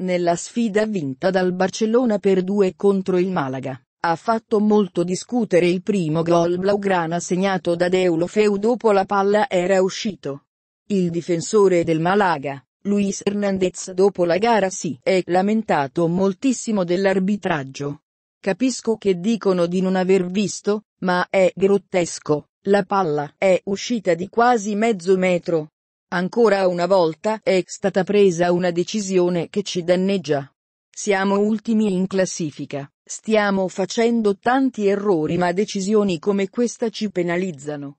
nella sfida vinta dal Barcellona per 2 contro il Malaga. Ha fatto molto discutere il primo gol blaugrana segnato da Deulofeu dopo la palla era uscito. Il difensore del Malaga, Luis Hernandez dopo la gara si è lamentato moltissimo dell'arbitraggio. Capisco che dicono di non aver visto, ma è grottesco, la palla è uscita di quasi mezzo metro, Ancora una volta è stata presa una decisione che ci danneggia. Siamo ultimi in classifica, stiamo facendo tanti errori ma decisioni come questa ci penalizzano.